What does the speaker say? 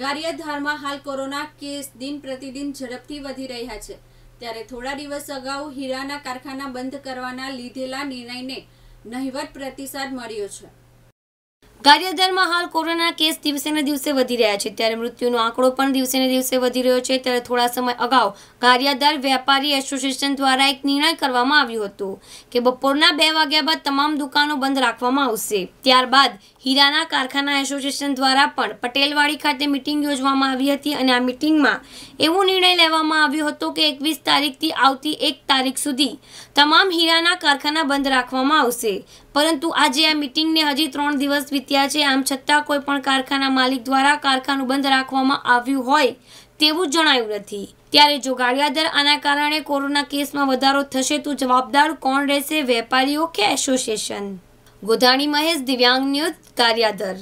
ગારિયાધારમાં હાલ corona case દિન પ્રતિદિન ઝડપથી વધી રહ્યા છે ત્યારે થોડા દિવસ અગાઉ હીરાના કારખાના બંધ કરવાના લીધેલા નિર્ણયને નહિવત પ્રતિસાદ મળ્યો છે ગારિયાધારમાં હાલ કોરોના કેસ દિવસેને દિવસે વધી રહ્યા છે ત્યારે મૃત્યુનો આંકડો પણ દિવસેને દિવસે વધી રહ્યો છે ત્યારે થોડા સમય અગાઉ ગારિયાધાર વેપારી એસોસિએશન દ્વારા એક નિર્ણય કરવામાં આવ્યો હતો કે બપોરના બે વાગ્યા બાદ તમામ દુકાનો બંધ રાખવામાં આવશે ત્યારબાદ હીરાના કારખાના એસોસિએશન દ્વારા પણ પટેલવાડી ખાતે મિટિંગ યોજવામાં આવી હતી અને આ મિટિંગમાં એવો નિર્ણય લેવામાં આવ્યો હતો કે એકવીસ તારીખથી આવતી એક તારીખ સુધી તમામ હીરાના કારખાના બંધ રાખવામાં આવશે પરંતુ આજે આ મિટિંગને હજી ત્રણ દિવસ વીત્યા છે આમ છતાં કોઈ પણ કારખાના માલિક દ્વારા કારખાનું બંધ રાખવામાં આવ્યું હોય તેવું જણાયું નથી ત્યારે જો ગાળિયાદર આના કારણે કોરોના કેસમાં વધારો થશે તો જવાબદાર કોણ રહેશે વેપારીઓ કે એસોસિએશન ગોધાણી મહેશ દિવ્યાંગ ન્યૂઝ ગારિયાદર